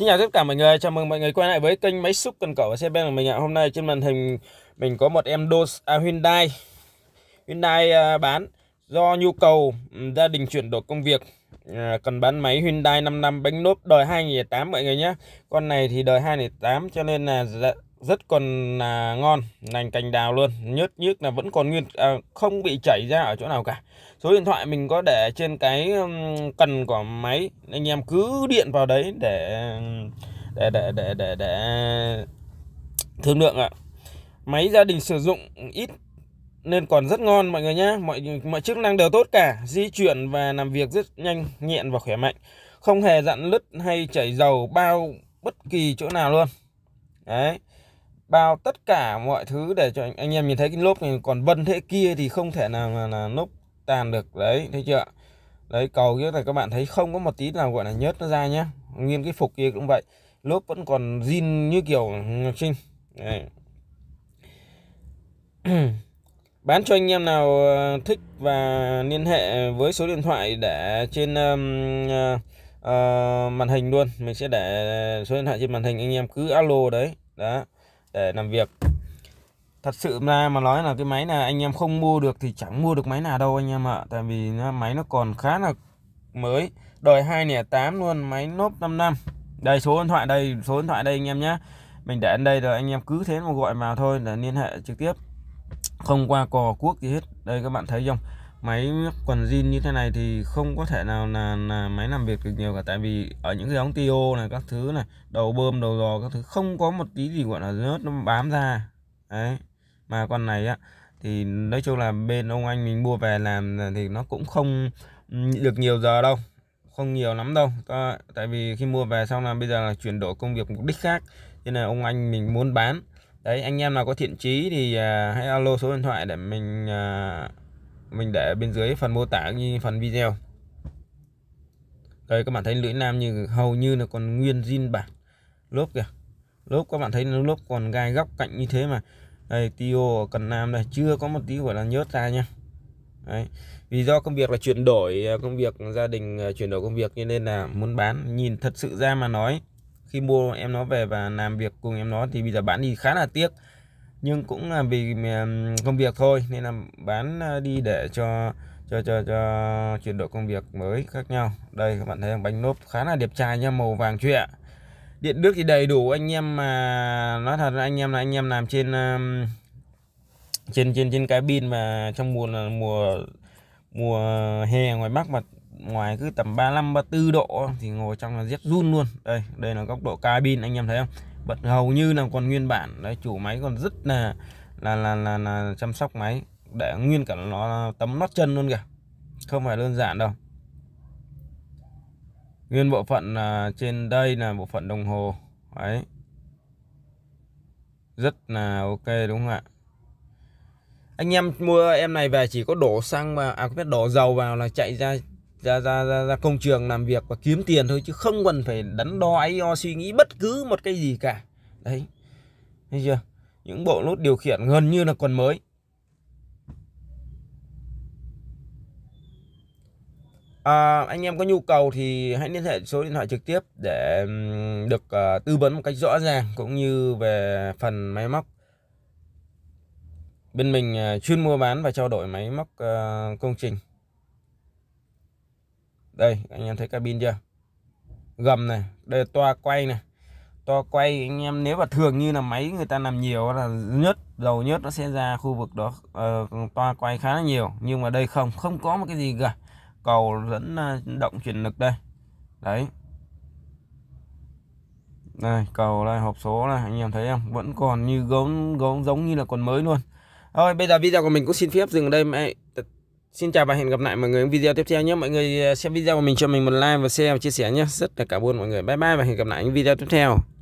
Xin chào tất cả mọi người, chào mừng mọi người quay lại với kênh máy xúc cần cẩu và xe ben của mình ạ. Hôm nay trên màn hình mình có một em Dodge à, Hyundai. Hyundai à, bán do nhu cầu ừ, gia đình chuyển đổi công việc à, cần bán máy Hyundai 5 năm bánh lốp đời 2008 mọi người nhé. Con này thì đời 2008 cho nên là rất còn là ngon lành cành đào luôn nhớt nhức là vẫn còn nguyên à, không bị chảy ra ở chỗ nào cả số điện thoại mình có để trên cái cần của máy anh em cứ điện vào đấy để để để để để, để thương lượng ạ máy gia đình sử dụng ít nên còn rất ngon mọi người nhé mọi mọi chức năng đều tốt cả di chuyển và làm việc rất nhanh nhẹn và khỏe mạnh không hề dặn lứt hay chảy dầu bao bất kỳ chỗ nào luôn đấy bao tất cả mọi thứ để cho anh, anh em nhìn thấy cái lốp này còn vân thế kia thì không thể nào là, là lốp tàn được đấy thấy chưa đấy cầu kia này các bạn thấy không có một tí nào gọi là nhớt nó ra nhé nguyên cái phục kia cũng vậy lốp vẫn còn zin như kiểu học sinh bán cho anh em nào ờ, thích và liên hệ với số điện thoại để trên um, uh, uh, màn hình luôn mình sẽ để số điện thoại trên màn hình anh em cứ alo đấy đó để làm việc thật sự ra mà nói là cái máy này anh em không mua được thì chẳng mua được máy nào đâu anh em ạ tại vì nó, máy nó còn khá là mới đời 2 nẻ 8 luôn máy nốt 5 năm đây số điện thoại đây số điện thoại đây anh em nhé mình để ở đây rồi anh em cứ thế mà gọi vào thôi là liên hệ trực tiếp không qua cò cuốc gì hết đây các bạn thấy không máy quần jean như thế này thì không có thể nào là, là máy làm việc được nhiều cả tại vì ở những cái ống tio này các thứ này đầu bơm đầu dò các thứ không có một tí gì gọi là rớt nó bám ra đấy mà con này á thì nói chung là bên ông anh mình mua về làm thì nó cũng không được nhiều giờ đâu không nhiều lắm đâu tại vì khi mua về xong là bây giờ là chuyển đổi công việc mục đích khác nên là ông anh mình muốn bán đấy anh em nào có thiện trí thì à, hãy alo số điện thoại để mình à, mình để bên dưới phần mô tả như phần video đây các bạn thấy lưỡi nam như hầu như là còn nguyên zin bản lốp kìa lốp các bạn thấy nó lốp còn gai góc cạnh như thế mà đây tiêu cần nam đây, chưa có một tí gọi là nhớt ra nha Đấy. vì do công việc là chuyển đổi à, công việc gia đình à, chuyển đổi công việc nên là muốn bán nhìn thật sự ra mà nói khi mua em nó về và làm việc cùng em nó thì bây giờ bán đi khá là tiếc nhưng cũng là vì công việc thôi nên là bán à, đi để cho cho cho cho chuyển đổi công việc mới khác nhau đây các bạn thấy bánh nốt khá là đẹp trai nha màu vàng chưa ạ điện nước thì đầy đủ anh em mà nói thật là anh em là anh em làm trên trên trên trên cabin và trong mùa là mùa mùa hè ngoài Bắc mà ngoài cứ tầm 35 34 độ thì ngồi trong là rét run luôn đây đây là góc độ cabin anh em thấy không bật hầu như là còn nguyên bản đấy chủ máy còn rất là là là là, là chăm sóc máy để nguyên cả nó tấm lót chân luôn kìa không phải đơn giản đâu nguyên bộ phận là trên đây là bộ phận đồng hồ ấy rất là ok đúng không ạ anh em mua em này về chỉ có đổ xăng mà à có biết đổ dầu vào là chạy ra ra, ra, ra, ra công trường làm việc và kiếm tiền thôi chứ không cần phải đắn đo ấy o suy nghĩ bất cứ một cái gì cả đấy thấy chưa những bộ nút điều khiển gần như là còn mới à, anh em có nhu cầu thì hãy liên hệ số điện thoại trực tiếp để được uh, tư vấn một cách rõ ràng cũng như về phần máy móc bên mình uh, chuyên mua bán và trao đổi máy móc uh, công trình đây anh em thấy cabin chưa gầm này đây toa quay này toa quay anh em nếu mà thường như là máy người ta làm nhiều là nhớt dầu nhớt nó sẽ ra khu vực đó uh, toa quay khá là nhiều nhưng mà đây không không có một cái gì cả cầu dẫn ờ, động chuyển lực đây đấy đây cầu này hộp số này anh em thấy không vẫn còn như gấu gấu giống như là còn mới luôn thôi bây giờ video của mình cũng xin phép dừng ở đây mẹ Xin chào và hẹn gặp lại mọi người ở video tiếp theo nhé. Mọi người ờ, xem video của mình cho mình một like và share và chia sẻ nhé. Rất là cảm ơn mọi người. Bye bye và hẹn gặp lại những video tiếp theo.